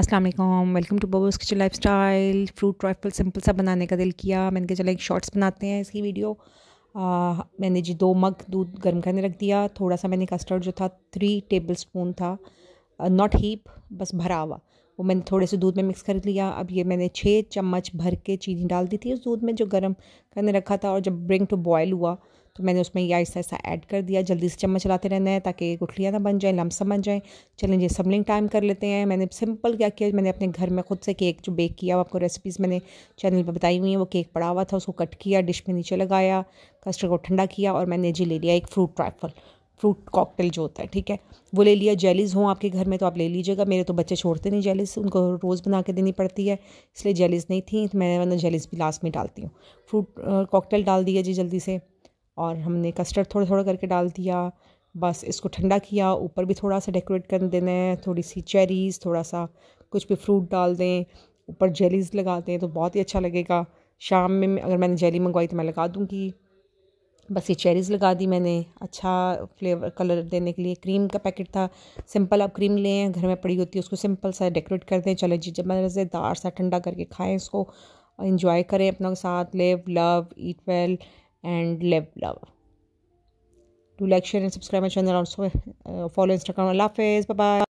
अस्सलाम वालेकुम welcome to Babus kitchen life style fruit trifle simple सा बनाने का दिल किया मैंने कहा चला एक शॉर्ट्स बनाते हैं इसकी वीडियो आ, मैंने जी दो मग दूध गर्म करने रख दिया थोड़ा सा मैंने कस्टर्ड जो था थ्री टेबल स्पून था नॉट हीप बस भरा हुआ वो मैंने थोड़े से दूध में मिक्स कर लिया अब ये मैंने छः चम्मच भर के चीनी डाल दी थी उस दूध में जो गर्म करने रखा था और जब ब्रिंग टू बॉयल हुआ तो मैंने उसमें ये ऐसा ऐसा ऐड कर दिया जल्दी से चम्मच चलाते रहना है ताकि गुठलियाँ ना बन जाएँ लमसम बन जाएँ चलें ये सबलिंग टाइम कर लेते हैं मैंने सिंपल क्या किया मैंने अपने घर में ख़ुद से केक जो बेक किया आपको रेसिपीज़ मैंने चैनल पर बताई हुई हैं वो केक पड़ा हुआ था उसको कट किया डिश में नीचे लगाया कस्टर्ड को ठंडा किया और मैंने जी ले लिया एक फ्रूट ट्राइफल फ्रूट कॉकटेल जो होता है ठीक है वो ले लिया जेलीज़ हों आपके घर में तो आप ले लीजिएगा मेरे तो बच्चे छोड़ते नहीं जेलीज़ उनको रोज़ बना के देनी पड़ती है इसलिए जेलीज़ नहीं थी तो मैंने वरना मतलब जेलीज़ भी लास्ट में डालती हूँ फ्रूट कॉकटेल डाल दिया जी जल्दी से और हमने कस्टर्ड थोड़ा थोड़ा करके डाल दिया बस इसको ठंडा किया ऊपर भी थोड़ा सा डेकोरेट कर देना है थोड़ी सी चेरीज़ थोड़ा सा कुछ भी फ्रूट डाल दें ऊपर जेलीज़ लगा दें तो बहुत ही अच्छा लगेगा शाम में अगर मैंने जेली मंगवाई तो मैं लगा दूँगी बस ये चेरीज़ लगा दी मैंने अच्छा फ्लेवर कलर देने के लिए क्रीम का पैकेट था सिंपल आप क्रीम लें घर में पड़ी होती है उसको सिंपल सा डेकोरेट कर दें चले जी जब मज़ेदार सा ठंडा करके खाएं इसको इन्जॉय करें अपनों के साथ live love eat well and live love do like share and subscribe my channel also uh, follow instagram allah bye bye